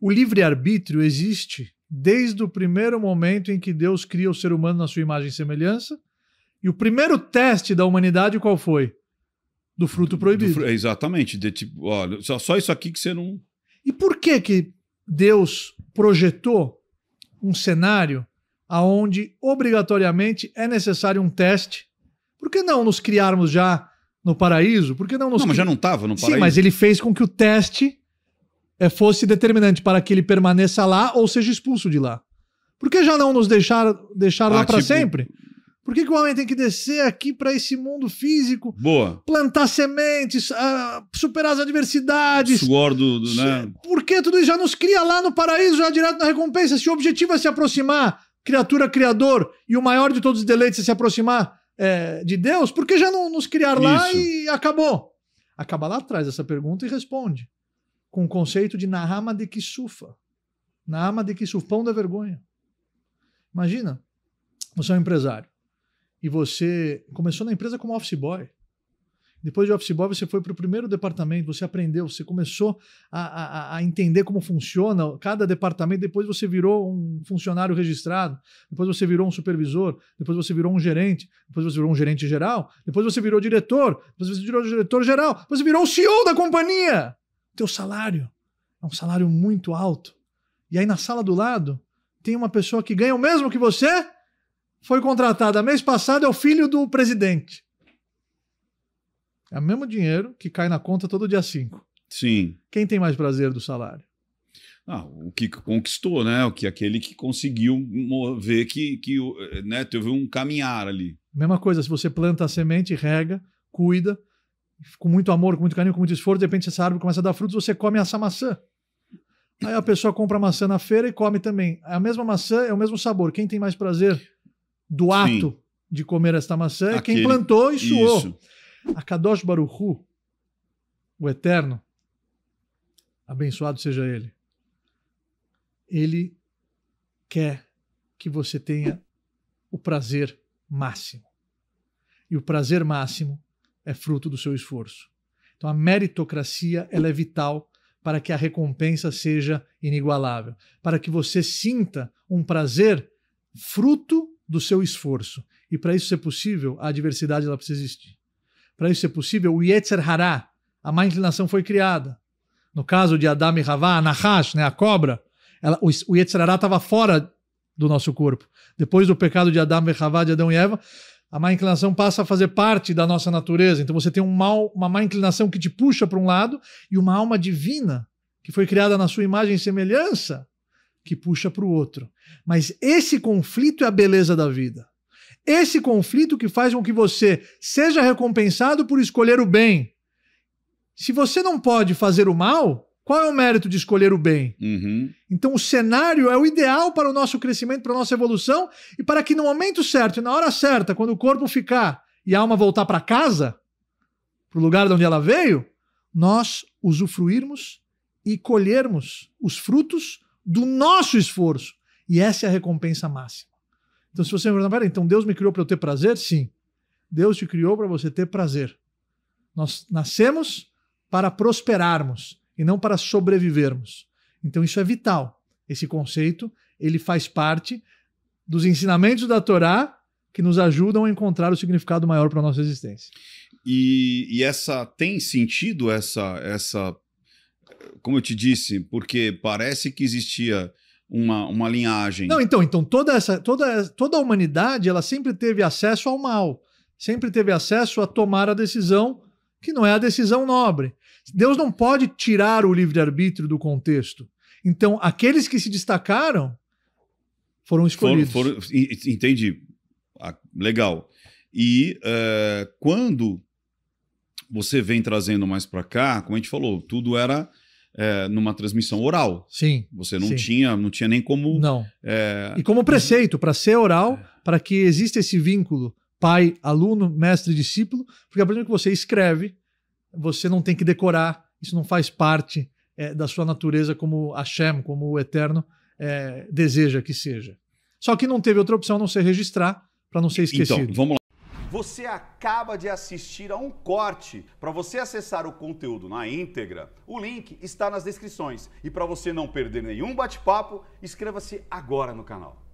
O livre-arbítrio existe desde o primeiro momento em que Deus cria o ser humano na sua imagem e semelhança. E o primeiro teste da humanidade qual foi? Do fruto proibido. Do fr exatamente. De, tipo, olha, só, só isso aqui que você não. E por que, que Deus projetou um cenário aonde obrigatoriamente é necessário um teste? Por que não nos criarmos já no paraíso? Por que não nos. Não, mas já não estava no paraíso. Sim, mas ele fez com que o teste é, fosse determinante para que ele permaneça lá ou seja expulso de lá. Por que já não nos deixar, deixar ah, lá para tipo... sempre? Por que, que, o homem tem que descer aqui para esse mundo físico? Boa. Plantar sementes, uh, superar as adversidades. Suor do, do. né? Por que tudo isso já nos cria lá no paraíso, já direto na recompensa? Se o objetivo é se aproximar, criatura, criador, e o maior de todos os deleites é se aproximar é, de Deus, por que já não nos criar lá isso. e acabou? Acaba lá atrás essa pergunta e responde com o conceito de Nahama de Kisufa. Nahama de Kisufa, pão da vergonha. Imagina, você é um empresário e você começou na empresa como office boy. Depois de office boy, você foi para o primeiro departamento, você aprendeu, você começou a, a, a, entender como funciona cada departamento. Depois você virou um funcionário registrado, depois você virou um supervisor, depois você virou um gerente, depois você virou um gerente geral, depois você virou diretor, depois você virou diretor geral, você virou o CEO da companhia teu salário é um salário muito alto. E aí na sala do lado tem uma pessoa que ganha o mesmo que você, foi contratada mês passado, é o filho do presidente. É o mesmo dinheiro que cai na conta todo dia 5. Sim. Quem tem mais prazer do salário? Ah, o que conquistou, né? O que aquele que conseguiu mover que, que né, teve um caminhar ali. Mesma coisa, se você planta a semente, rega, cuida, com muito amor, com muito carinho, com muito esforço, de repente essa árvore começa a dar frutos, você come essa maçã. Aí a pessoa compra a maçã na feira e come também. A mesma maçã é o mesmo sabor. Quem tem mais prazer do ato Sim. de comer esta maçã é quem plantou e suou. Isso. A Kadosh Baruchu, o Eterno, abençoado seja ele, ele quer que você tenha o prazer máximo. E o prazer máximo é fruto do seu esforço. Então a meritocracia ela é vital para que a recompensa seja inigualável, para que você sinta um prazer fruto do seu esforço. E para isso ser possível, a adversidade ela precisa existir. Para isso ser possível, o Yetzer Hará, a má inclinação foi criada. No caso de Adam e Havá, a Nahash, né, a cobra, ela, o, Yetzer Hará estava fora do nosso corpo. Depois do pecado de Adam e Havá, de Adão e Eva, a má inclinação passa a fazer parte da nossa natureza. Então você tem um mal, uma má inclinação que te puxa para um lado e uma alma divina, que foi criada na sua imagem e semelhança, que puxa para o outro. Mas esse conflito é a beleza da vida. Esse conflito que faz com que você seja recompensado por escolher o bem. Se você não pode fazer o mal, qual é o mérito de escolher o bem? Uhum. Então, o cenário é o ideal para o nosso crescimento, para a nossa evolução e para que no momento certo e na hora certa, quando o corpo ficar e a alma voltar para casa, para o lugar de onde ela veio, nós usufruirmos e colhermos os frutos do nosso esforço. E essa é a recompensa máxima. Então, se você me perguntar, então Deus me criou para eu ter prazer? Sim. Deus te criou para você ter prazer. Nós nascemos para prosperarmos e não para sobrevivermos. Então isso é vital. Esse conceito, ele faz parte dos ensinamentos da Torá que nos ajudam a encontrar o significado maior para a nossa existência. E, e, essa tem sentido essa essa como eu te disse, porque parece que existia uma, uma linhagem. Não, então, então toda essa toda toda a humanidade, ela sempre teve acesso ao mal, sempre teve acesso a tomar a decisão que não é a decisão nobre. Deus não pode tirar o livre-arbítrio do contexto. Então, aqueles que se destacaram foram escolhidos. entendi. Ah, legal. E uh, quando você vem trazendo mais para cá, como a gente falou, tudo era é, numa transmissão oral. Sim. Você não sim. tinha, não tinha nem como. Não. É... E como preceito para ser oral, é. para que exista esse vínculo pai, aluno, mestre, discípulo, porque a partir do que você escreve, você não tem que decorar, isso não faz parte é, da sua natureza como Hashem, como o Eterno é, deseja que seja. Só que não teve outra opção a não ser registrar, para não ser então, esquecido. Então, vamos lá. Você acaba de assistir a um corte. Para você acessar o conteúdo na íntegra, o link está nas descrições. E para você não perder nenhum bate-papo, inscreva-se agora no canal.